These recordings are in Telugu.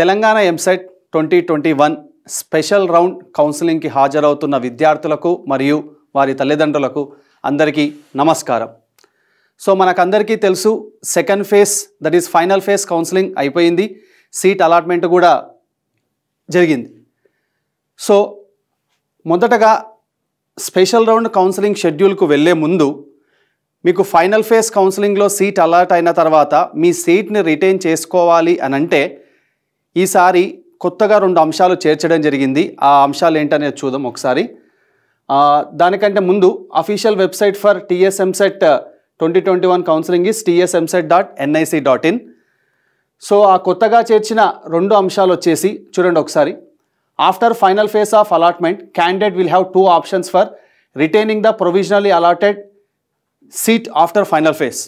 Telangana EAMCET twenty twenty one special round కౌన్సిలింగ్కి హాజరవుతున్న విద్యార్థులకు మరియు వారి తల్లిదండ్రులకు అందరికీ నమస్కారం సో మనకందరికీ తెలుసు second phase that is final phase counselling అయిపోయింది సీట్ అలాట్మెంట్ కూడా జరిగింది సో మొదటగా స్పెషల్ రౌండ్ కౌన్సిలింగ్ షెడ్యూల్కు వెళ్ళే ముందు మీకు ఫైనల్ ఫేజ్ కౌన్సిలింగ్లో సీట్ అలాట్ అయిన తర్వాత మీ సీట్ని రిటైన్ చేసుకోవాలి అని అంటే ఈసారి కొత్తగా రెండు అంశాలు చేర్చడం జరిగింది ఆ అంశాలు ఏంటనేది చూద్దాం ఒకసారి దానికంటే ముందు official website for TS EAMCET twenty twenty one counselling is TS EAMCET dot NIC dot in so ఆ కొత్తగా చేర్చిన రెండు అంశాలు వచ్చేసి చూడండి ఒకసారి after final phase of allotment candidate will have two options for retaining the provisionally allotted seat after final phase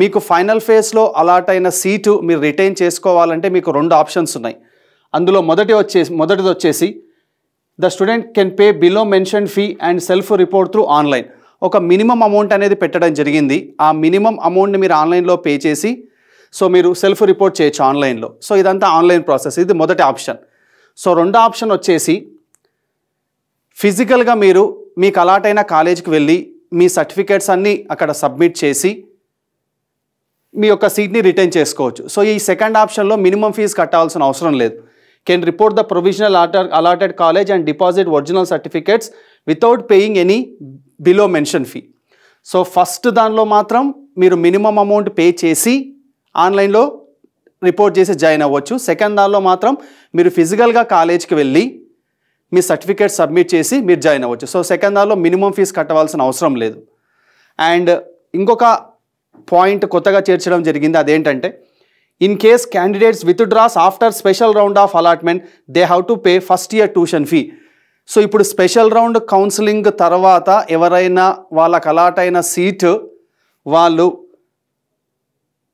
మీకు ఫైనల్ ఫేజ్లో అలాట్ అయిన సీటు మీరు రిటైన్ చేసుకోవాలంటే మీకు రెండు ఆప్షన్స్ ఉన్నాయి అందులో మొదటి వచ్చేసి మొదటిది వచ్చేసి the student can pay below mention fee and self report through online ఒక మినిమం అమౌంట్ అనేది పెట్టడం జరిగింది ఆ మినిమం అమౌంట్ని మీరు ఆన్లైన్లో పే చేసి సో మీరు సెల్ఫ్ రిపోర్ట్ చేయొచ్చు ఆన్లైన్లో సో ఇదంతా ఆన్లైన్ ప్రాసెస్ ఇది మొదటి ఆప్షన్ సో రెండో ఆప్షన్ వచ్చేసి ఫిజికల్గా మీరు మీకు అలాటైన కాలేజీకి వెళ్ళి మీ సర్టిఫికేట్స్ అన్నీ అక్కడ సబ్మిట్ చేసి మీ యొక్క సీట్ని రిటర్న్ చేసుకోవచ్చు సో ఈ సెకండ్ ఆప్షన్లో మినిమం ఫీజు కట్టాల్సిన అవసరం లేదు can report the provisional allotted college and deposit original certificates without paying any below mention fee so first దానిలో మాత్రం మీరు మినిమం అమౌంట్ పే చేసి ఆన్లైన్లో రిపోర్ట్ చేసి జాయిన్ అవ్వచ్చు సెకండ్ దానిలో మాత్రం మీరు ఫిజికల్గా కాలేజ్కి వెళ్ళి మీ సర్టిఫికేట్ సబ్మిట్ చేసి మీరు జాయిన్ అవ్వచ్చు సో సెకండ్ దానిలో మినిమం ఫీజు కట్టవలసిన అవసరం లేదు అండ్ ఇంకొక పాయింట్ కొత్తగా చేర్చడం జరిగింది అదేంటంటే in case candidates withdraws after special round of allotment they have to pay first year tuition fee so ఇప్పుడు స్పెషల్ రౌండ్ కౌన్సిలింగ్ తర్వాత ఎవరైనా వాళ్ళకు అలాటైన సీట్ వాళ్ళు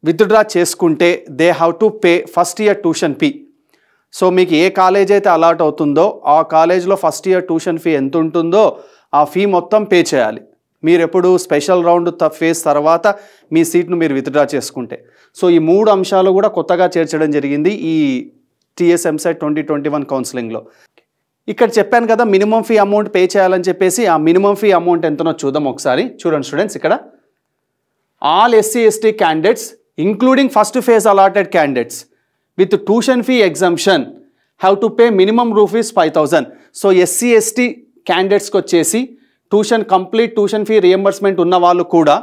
విత్డ్రా చేసుకుంటే they have to pay first year tuition fee so మీకు ఏ కాలేజ్ అయితే అలాట్ అవుతుందో ఆ కాలేజ్లో ఫస్ట్ ఇయర్ ట్యూషన్ ఫీ ఎంత ఉంటుందో ఆ ఫీ మొత్తం పే చేయాలి మీరు ఎప్పుడు స్పెషల్ రౌండ్ ఫేస్ తర్వాత మీ సీట్ను మీరు విత్డ్రా చేసుకుంటే సో ఈ మూడు అంశాలు కూడా కొత్తగా చేర్చడం జరిగింది ఈ టీఎస్ఎంసెట్ ట్వంటీ ట్వంటీ వన్ కౌన్సిలింగ్లో ఇక్కడ చెప్పాను కదా మినిమం ఫీ అమౌంట్ పే చేయాలని చెప్పేసి ఆ మినిమం ఫీ అమౌంట్ ఎంతనో చూద్దాం ఒకసారి చూడండి స్టూడెంట్స్ ఇక్కడ all SC ST candidates including first phase allotted candidates with tuition fee exemption have to pay minimum rupees five thousand so SC ST క్యాండిడేట్స్కి వచ్చేసి tuition complete tuition fee reimbursement ఉన్న వాళ్ళు కూడా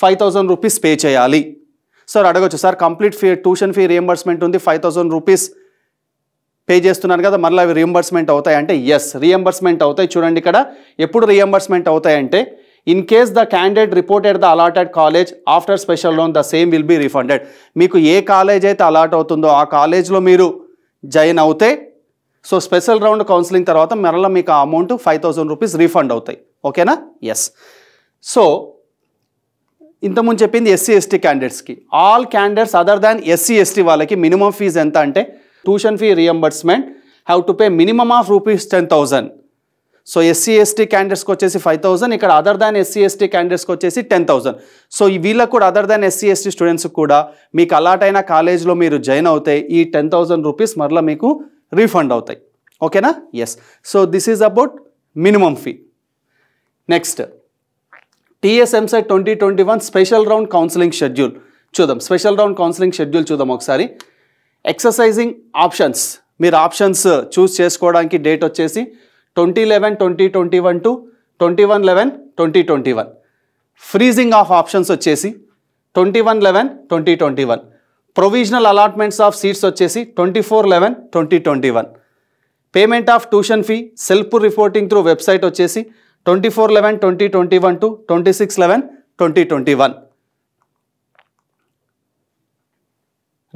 ఫైవ్ థౌజండ్ రూపీస్ పే చేయాలి సార్ అడగచ్చు sir complete fee tuition fee reimbursement ఉంది ఫైవ్ థౌజండ్ రూపీస్ పే చేస్తున్నాను కదా మళ్ళీ అవి రియంబర్స్మెంట్ అవుతాయి అంటే ఎస్ రియంబర్స్మెంట్ అవుతాయి చూడండి ఇక్కడ ఎప్పుడు రియంబర్స్మెంట్ అవుతాయంటే in case the candidate reported the allotted college after special loan the same will be refunded మీకు ఏ కాలేజ్ అయితే అలాట్ అవుతుందో ఆ కాలేజ్లో మీరు జాయిన్ అవుతే సో స్పెషల్ రౌండ్ కౌన్సిలింగ్ తర్వాత మరల మీకు ఆ amount five thousand rupees refund అవుతాయి ఓకేనా ఎస్ సో ఇంతకుముందు చెప్పింది ఎస్సీ ఎస్టీ క్యాండిడేట్స్కి all candidates other than SC ST వాళ్ళకి మినిమం ఫీజు ఎంత అంటే tuition fee reimbursement have to pay minimum of rupees ten thousand so SC ST క్యాండిడేట్స్కి వచ్చేసి ఫైవ్ థౌజండ్ ఇక్కడ అదర్ దాన్ ఎస్సీ ఎస్టీ క్యాండిడేట్స్కి వచ్చేసి టెన్ థౌసండ్ సో వీళ్ళకు కూడా అదర్ దాన్ ఎస్సీ ఎస్టీ స్టూడెంట్స్కి కూడా మీకు అలాట్ అయిన కాలేజ్లో మీరు జాయిన్ అవుతే ఈ టెన్ థౌసండ్ రూపీస్ మరలా మీకు రీఫండ్ అవుతాయి ఓకేనా yes so this is about minimum fee next టీఎస్ఎంసై twenty twenty one special round counselling schedule చూద్దాం స్పెషల్ రౌండ్ కౌన్సిలింగ్ షెడ్యూల్ చూద్దాం ఒకసారి ఎక్సర్సైజింగ్ ఆప్షన్స్ మీరు ఆప్షన్స్ చూస్ చేసుకోవడానికి డేట్ వచ్చేసి twenty eleven twenty twenty one to twenty one eleven twenty twenty one freezing of options వచ్చేసి twenty one eleven twenty twenty one provisional allotments of seats వచ్చేసి twenty four eleven twenty twenty one payment of tuition fee self reporting through website వచ్చేసి twenty four eleven twenty twenty one to twenty six eleven twenty twenty one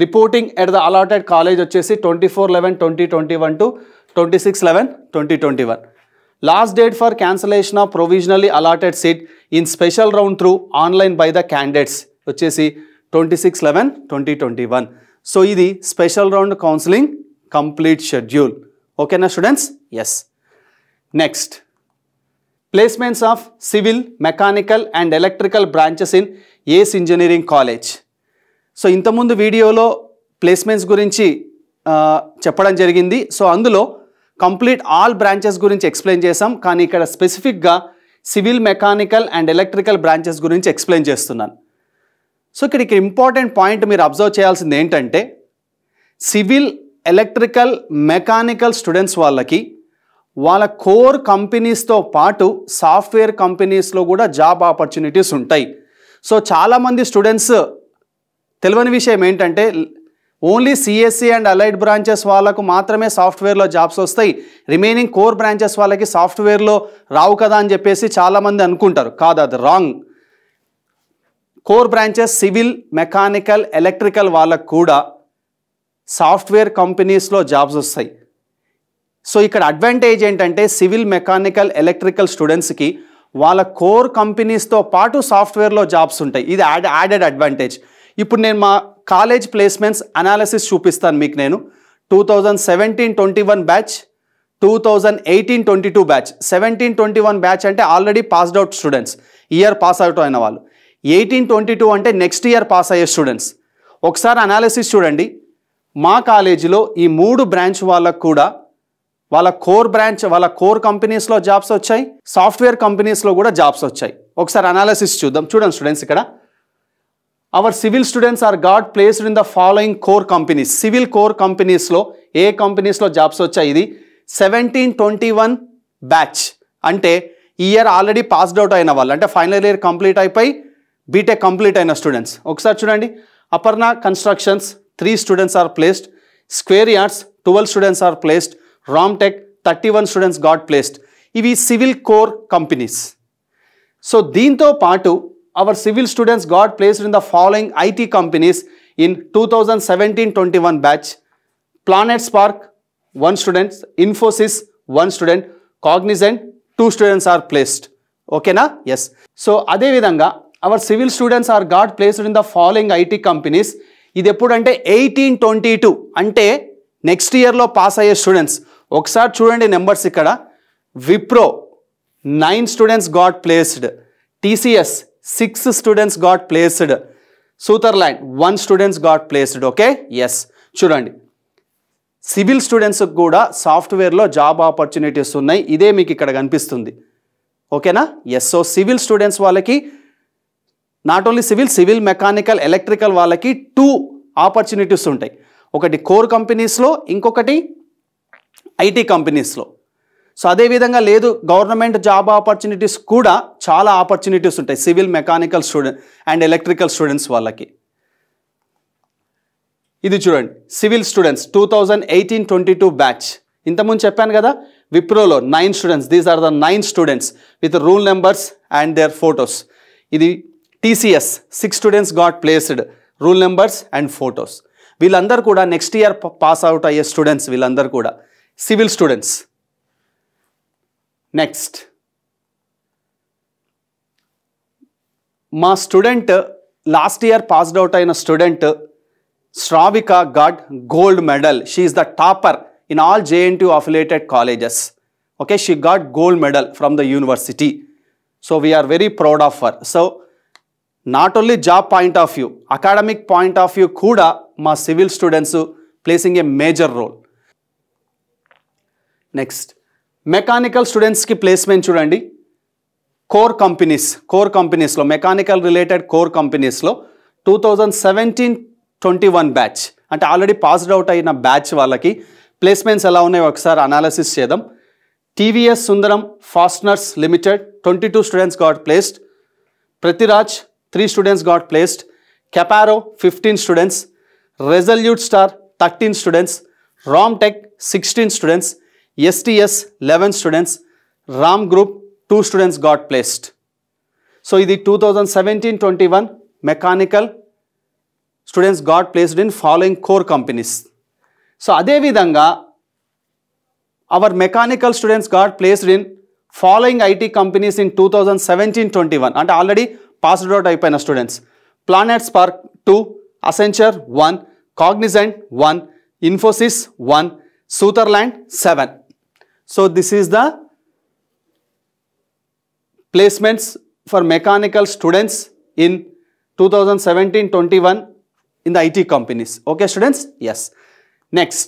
reporting at the allotted college వచ్చేసి twenty four eleven twenty twenty one to twenty six eleven twenty twenty one last date for cancellation of provisionally allotted seat in special round through online by the candidates వచ్చేసి twenty six eleven twenty twenty one so ఇది special round counselling complete schedule ఓకేనా students yes next placements of civil mechanical and electrical branches in ACE engineering college so ఇంతకుముందు వీడియోలో ప్లేస్మెంట్స్ గురించి చెప్పడం జరిగింది సో అందులో కంప్లీట్ ఆల్ బ్రాంచెస్ గురించి ఎక్స్ప్లెయిన్ చేసాం కానీ ఇక్కడ స్పెసిఫిక్గా civil mechanical and electrical branches గురించి ఎక్స్ప్లెయిన్ చేస్తున్నాను సో ఇక్కడ ఇక్కడ ఇంపార్టెంట్ పాయింట్ మీరు అబ్జర్వ్ చేయాల్సింది ఏంటంటే సివిల్ ఎలక్ట్రికల్ మెకానికల్ స్టూడెంట్స్ వాళ్ళకి వాళ్ళ కోర్ కంపెనీస్తో పాటు సాఫ్ట్వేర్ కంపెనీస్లో కూడా జాబ్ ఆపర్చునిటీస్ ఉంటాయి సో చాలామంది స్టూడెంట్స్ తెలియని విషయం ఏంటంటే only CSE and allied branches వాళ్ళకు మాత్రమే సాఫ్ట్వేర్లో జాబ్స్ వస్తాయి రిమైనింగ్ కోర్ బ్రాంచెస్ వాళ్ళకి సాఫ్ట్వేర్లో రావు కదా అని చెప్పేసి చాలామంది అనుకుంటారు కాదు అది wrong core branches civil mechanical electrical వాళ్ళకు కూడా సాఫ్ట్వేర్ కంపెనీస్లో జాబ్స్ వస్తాయి సో ఇక్కడ అడ్వాంటేజ్ ఏంటంటే సివిల్ మెకానికల్ ఎలక్ట్రికల్ స్టూడెంట్స్కి వాళ్ళ కోర్ కంపెనీస్తో పాటు సాఫ్ట్వేర్లో జాబ్స్ ఉంటాయి ఇది యాడ్ యాడెడ్ అడ్వాంటేజ్ ఇప్పుడు నేను మా కాలేజ్ ప్లేస్మెంట్స్ అనాలిసిస్ చూపిస్తాను మీకు నేను two thousand seventeen twenty one batch two thousand eighteen twenty two batch seventeen twenty one batch అంటే already passed out students year pass out అయిన వాళ్ళు ఎయిటీన్ ట్వంటీ టూ అంటే నెక్స్ట్ ఇయర్ పాస్ అయ్యే స్టూడెంట్స్ ఒకసారి అనాలిసిస్ చూడండి మా కాలేజీలో ఈ మూడు బ్రాంచ్ వాళ్ళకు కూడా వాళ్ళ కోర్ బ్రాంచ్ వాళ్ళ కోర్ కంపెనీస్లో జాబ్స్ వచ్చాయి సాఫ్ట్వేర్ కంపెనీస్లో కూడా జాబ్స్ వచ్చాయి ఒకసారి అనాలిసిస్ చూద్దాం చూడండి స్టూడెంట్స్ ఇక్కడ our civil students are got placed in the following core companies civil core కంపెనీస్లో ఏ కంపెనీస్లో జాబ్స్ వచ్చాయి ఇది సెవెంటీన్ ట్వంటీ వన్ బ్యాచ్ అంటే ఇయర్ ఆల్రెడీ పాస్డ్ అవుట్ అయిన వాళ్ళు అంటే ఫైనల్ ఇయర్ కంప్లీట్ అయిపోయి బీటెక్ కంప్లీట్ అయిన స్టూడెంట్స్ ఒకసారి చూడండి Aparna constructions three students are placed square yards twelve students are placed Ramtech thirty one students got placed ఇవి సివిల్ కోర్ కంపెనీస్ సో దీంతో పాటు hour civil students got placed in the following IT companies in two thousand seventeen twenty one batch planet spark one students Infosys one student Cognizant two students are placed ఓకేనా ఎస్ సో అదేవిధంగా our civil students are got placed in the following IT companies ఇది ఎప్పుడంటే ఎయిటీన్ ట్వంటీ టూ అంటే నెక్స్ట్ ఇయర్లో పాస్ అయ్యే స్టూడెంట్స్ ఒకసారి చూడండి నెంబర్స్ ఇక్కడ Wipro nine students got placed TCS six students got placed Sutherland one students got placed okay yes చూడండి సివిల్ స్టూడెంట్స్కి కూడా సాఫ్ట్వేర్లో జాబ్ ఆపర్చునిటీస్ ఉన్నాయి ఇదే మీకు ఇక్కడ కనిపిస్తుంది ఓకేనా ఎస్ సో సివిల్ స్టూడెంట్స్ వాళ్ళకి not only civil civil mechanical electrical వాళ్ళకి టూ ఆపర్చునిటీస్ ఉంటాయి ఒకటి కోర్ కంపెనీస్లో ఇంకొకటి ఐటీ కంపెనీస్లో సో అదేవిధంగా లేదు గవర్నమెంట్ జాబ్ ఆపర్చునిటీస్ కూడా చాలా ఆపర్చునిటీస్ ఉంటాయి civil mechanical student and electrical students వాళ్ళకి ఇది చూడండి civil students two thousand eighteen twenty two batch ఇంతకుముందు చెప్పాను కదా విప్రోలో nine students these are the nine students with roll numbers and their photos ఇది TCS, 6 students got placed, rule numbers and photos. Vilandar kuda, next year pass out a students, vilandar kuda. Civil students. Next. my student, last year passed out a student, Sravika got gold medal. She is the topper in all JNTU affiliated colleges. Okay, she got gold medal from the university. So we are very proud of her. So, not only job point of view academic point of view కూడా మా civil students placing a major role next mechanical స్టూడెంట్స్కి ప్లేస్మెంట్ చూడండి కోర్ కంపెనీస్ కోర్ కంపెనీస్లో మెకానికల్ రిలేటెడ్ కోర్ కంపెనీస్లో two thousand seventeen twenty one batch అంటే ఆల్రెడీ పాస్డ్ అవుట్ అయిన బ్యాచ్ వాళ్ళకి ప్లేస్మెంట్స్ ఎలా ఉన్నాయో ఒకసారి అనాలిసిస్ చేద్దాం TVS Sundaram fasteners limited twenty two students got placed Pratiraj three students got placed Caparo fifteen students resolute star thirteen students Ram tech sixteen students STS eleven students Ram group two students got placed so ఇది two thousand seventeen twenty one mechanical students got placed in following core companies so అదేవిధంగా our mechanical students got placed in following IT companies in two thousand seventeen twenty one అంటే ఆల్రెడీ పాస్డ్ అవుట్ అయిపోయిన students. Planet Spark two, Accenture one, Cognizant one, Infosys one, Sutherland seven. So this is the placements for mechanical students in 2017-21 in the IT companies. Okay students? Yes. Next.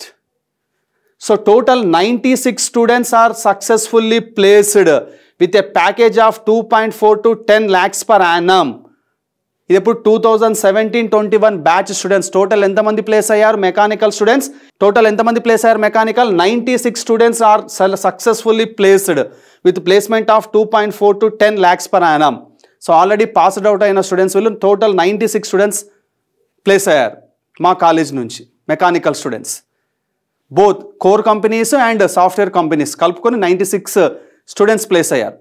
So total 96 students are successfully placed with a package of two point four to ten lakhs per annum ఇది ఇప్పుడు two thousand seventeen twenty one batch students total ఎంతమంది ప్లేస్ అయ్యారు మెకానికల్ స్టూడెంట్స్ టోటల్ ఎంతమంది ప్లేస్ అయ్యారు mechanical ninety six students are successfully placed with placement of two point four to ten lakhs per annum so already passed out అయిన స్టూడెంట్స్ వీళ్ళు total ninety six students place అయ్యారు మా కాలేజ్ నుంచి mechanical students both core companies and software companies కలుపుకొని నైంటీ సిక్స్ స్టూడెంట్స్ ప్లేస్ అయ్యారు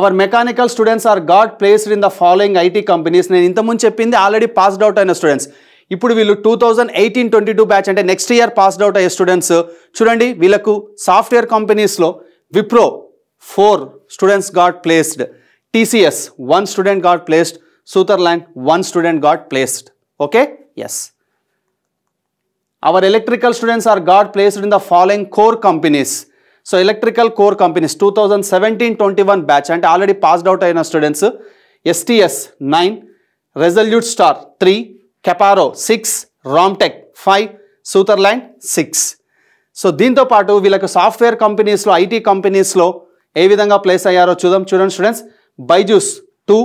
our mechanical students are got placed in the following IT companies నేను ఇంతకుముందు చెప్పింది ఆల్రెడీ పాస్డ్ అవుట్ అయిన స్టూడెంట్స్ ఇప్పుడు వీళ్ళు two thousand eighteen twenty two batch అంటే నెక్స్ట్ ఇయర్ పాస్డ్ అవుట్ అయ్యే స్టూడెంట్స్ చూడండి వీళ్ళకు సాఫ్ట్వేర్ కంపెనీస్లో Wipro four students got placed TCS one student got placed Sutherland one student got placed okay yes our electrical students are got placed in the following core companies so electrical core companies two thousand seventeen twenty one batch అంటే ఆల్రెడీ పాస్డ్ అవుట్ అయిన students STS nine resolute star three Caparo six Ramtech five Sutherland six so దీంతో పాటు వీళ్ళకు సాఫ్ట్వేర్ కంపెనీస్లో ఐటీ కంపెనీస్లో ఏ విధంగా ప్లేస్ అయ్యారో చూద్దాం చూడండి students Byju's two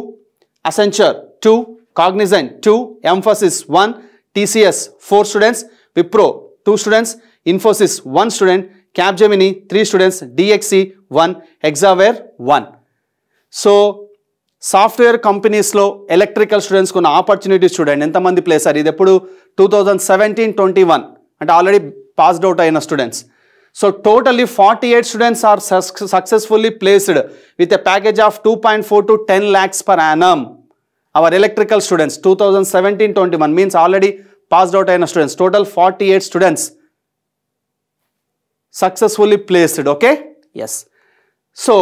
Accenture two Cognizant two Mphasis one TCS four students Wipro two students Infosys one student Capgemini three students DXC one Hexaware one so software కంపెనీస్లో ఎలక్ట్రికల్ స్టూడెంట్స్కి ఉన్న ఆపర్చునిటీస్ చూడండి ఎంతమంది ప్లేస్ సార్ ఇది ఎప్పుడు two thousand seventeen twenty one అంటే ఆల్రెడీ పాస్డ్ అవుట్ అయిన students so totally forty eight students are సక్స్ successfully placed with a package of two point four to ten lakhs per annum our electrical students two thousand seventeen twenty one means already passed out అయిన students total forty eight students successfully placed okay yes so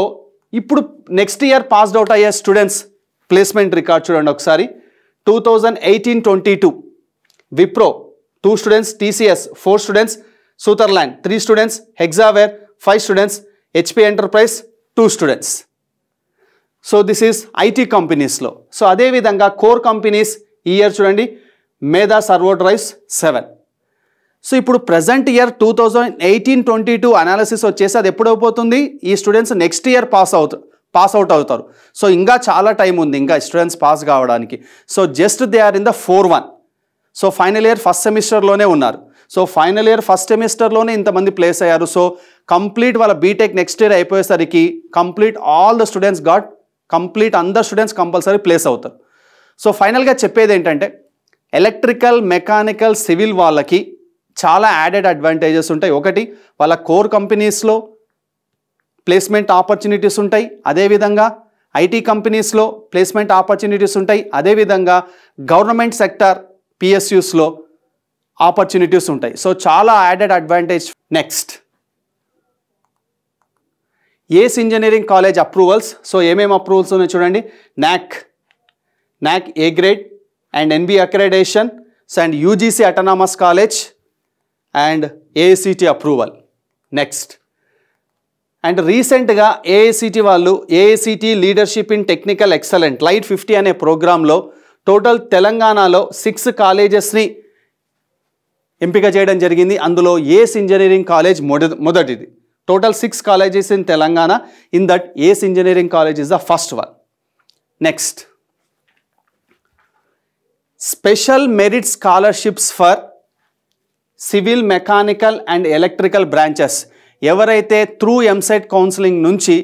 ఇప్పుడు నెక్స్ట్ ఇయర్ పాస్డ్ అవుట్ అయ్యే స్టూడెంట్స్ ప్లేస్మెంట్ రికార్డ్ చూడండి ఒకసారి two thousand eighteen twenty two Wipro two students TCS four students Sutherland three students Hexaware five students HP enterprise two students so this is IT కంపెనీస్లో సో అదేవిధంగా కోర్ కంపెనీస్ ఈ ఇయర్ చూడండి మేధా రైస్ సెవెన్ సో ఇప్పుడు present year two thousand eighteen twenty two analysis వచ్చేసి అది ఎప్పుడు అయిపోతుంది ఈ స్టూడెంట్స్ నెక్స్ట్ ఇయర్ పాస్ అవుతారు పాస్ అవుట్ అవుతారు సో ఇంకా చాలా టైం ఉంది ఇంకా స్టూడెంట్స్ పాస్ కావడానికి so just they are in the four one so final year first సెమిస్టర్లోనే ఉన్నారు సో ఫైనల్ ఇయర్ ఫస్ట్ సెమిస్టర్లోనే ఇంతమంది ప్లేస్ అయ్యారు సో కంప్లీట్ వాళ్ళ బీటెక్ నెక్స్ట్ ఇయర్ అయిపోయేసరికి complete all the students got complete అందర్ స్టూడెంట్స్ కంపల్సరీ ప్లేస్ అవుతారు సో ఫైనల్గా చెప్పేది ఏంటంటే ఎలక్ట్రికల్ మెకానికల్ సివిల్ వాళ్ళకి చాలా యాడెడ్ అడ్వాంటేజెస్ ఉంటాయి ఒకటి వాళ్ళ కోర్ కంపెనీస్లో ప్లేస్మెంట్ ఆపర్చునిటీస్ ఉంటాయి అదేవిధంగా ఐటీ కంపెనీస్లో ప్లేస్మెంట్ ఆపర్చునిటీస్ ఉంటాయి అదేవిధంగా గవర్నమెంట్ సెక్టర్ పిఎస్యూస్లో ఆపర్చునిటీస్ ఉంటాయి సో చాలా added advantage next ACE engineering college approvals so ఏమేమి అప్రూవల్స్ ఉన్నాయి చూడండి NAAC NAAC A grade and NB accreditation and UGC autonomous college and ACT approval next and రీసెంట్గా ఏఐసిటి వాళ్ళు AICTE leadership in technical excellent light fifty అనే ప్రోగ్రాంలో టోటల్ తెలంగాణలో సిక్స్ కాలేజెస్ని ఎంపిక చేయడం జరిగింది అందులో ఏస్ ఇంజనీరింగ్ కాలేజ్ మొదటిది total six colleges in Telangana in that ACE engineering college is the first one next special merit scholarships for civil mechanical and electrical branches ఎవరైతే త్రూ ఎంసెట్ కౌన్సిలింగ్ నుంచి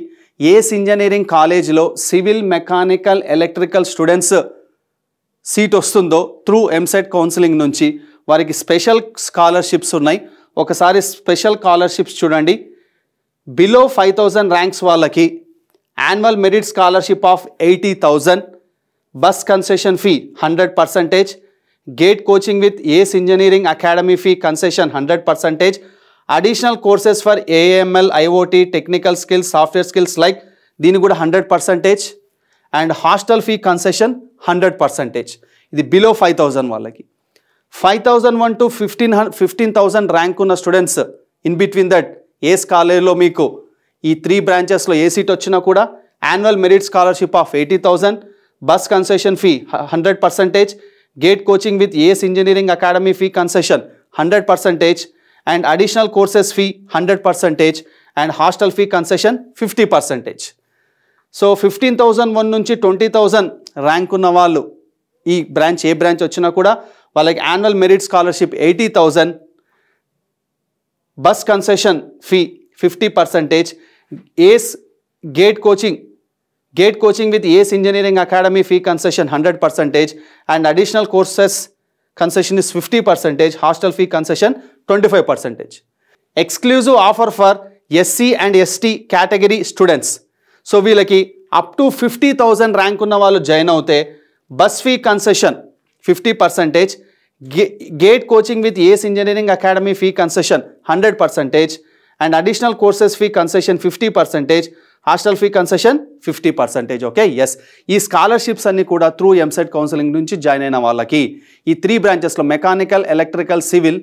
ఏస్ ఇంజనీరింగ్ కాలేజీలో civil mechanical electrical students seat వస్తుందో త్రూ ఎంసెట్ కౌన్సిలింగ్ నుంచి వారికి స్పెషల్ స్కాలర్షిప్స్ ఉన్నాయి ఒకసారి స్పెషల్ స్కాలర్షిప్స్ చూడండి బిలో ఫైవ్ థౌజండ్ ర్యాంక్స్ వాళ్ళకి annual merit scholarship of eighty thousand bus concession fee hundred percentage GATE coaching with ACE engineering academy fee concession hundred percentage additional courses for AML IoT technical skills software skills like దీని కూడా hundred percentage and hostel fee concession hundred percentage ఇది బిలో ఫైవ్ థౌజండ్ వాళ్ళకి five thousand one to fifteen fifteen thousand rank ఉన్న స్టూడెంట్స్ ఇన్ బిట్వీన్ దట్ ఏ కాలేజ్లో మీకు ఈ త్రీ బ్రాంచెస్లో ఏ సీట్ వచ్చినా కూడా annual merit scholarship of eighty thousand bus concession fee hundred percentage GATE coaching with ACE engineering academy fee concession hundred percentage and additional courses fee hundred percentage and hostel fee concession fifty percentage so fifteen thousand one నుంచి ట్వంటీ థౌజండ్ ర్యాంక్ ఉన్న వాళ్ళు ఈ బ్రాంచ్ ఏ బ్రాంచ్ వచ్చినా కూడా వాళ్ళకి annual merit scholarship eighty thousand bus concession fee fifty percentage ACE GATE coaching Gate coaching with ACE Engineering Academy fee concession 100% and additional courses concession is 50%, hostel fee concession 25%. Exclusive offer for SC and ST category students. So, we like up to 50,000 rank unna walu join bus fee concession 50%, gate coaching with ACE Engineering Academy fee concession 100% and additional courses fee concession 50%. Hostel fee concession fifty percentage okay yes ఈ స్కాలర్షిప్స్ అన్నీ కూడా త్రూ ఎంసెట్ కౌన్సిలింగ్ నుంచి జాయిన్ అయిన వాళ్ళకి ఈ త్రీ బ్రాంచెస్లో మెకానికల్ ఎలక్ట్రికల్ సివిల్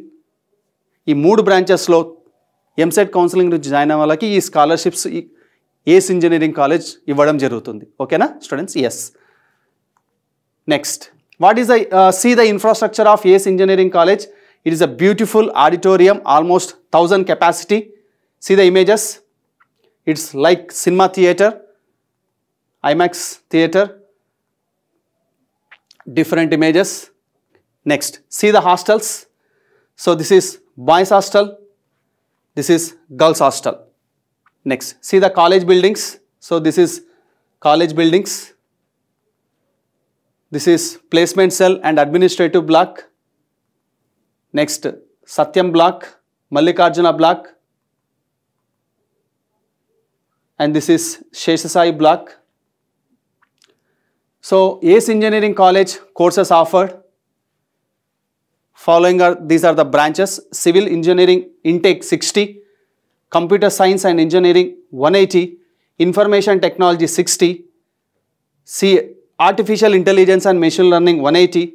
ఈ మూడు బ్రాంచెస్లో ఎంసెట్ కౌన్సిలింగ్ నుంచి జాయిన్ అయిన వాళ్ళకి ఈ స్కాలర్షిప్స్ ఏస్ ఇంజనీరింగ్ కాలేజ్ ఇవ్వడం జరుగుతుంది ఓకేనా students yes next what is the see the infrastructure of ACE engineering college it is a beautiful auditorium almost thousand capacity see the images It's like cinema theater, IMAX theater, different images. Next, see the hostels. So this is boys hostel, this is girls hostel. Next, see the college buildings. So this is college buildings. This is placement cell and administrative block. Next, Satyam block, Mallikarjuna block, and this is Sheshasai block. So ACE Engineering College courses offered. Following are these are the branches Civil Engineering intake 60, Computer Science and Engineering 180, Information Technology 60, C Artificial Intelligence and Machine Learning 180,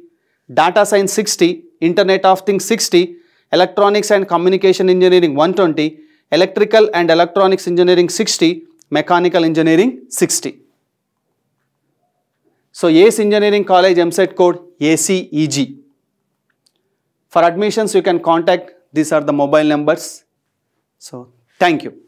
Data Science 60, Internet of Things 60, Electronics and Communication Engineering 120, Electrical and Electronics Engineering 60, Mechanical Engineering 60. So ACE Engineering College MSET code ACEG. For admissions you can contact these are the mobile numbers. So thank you.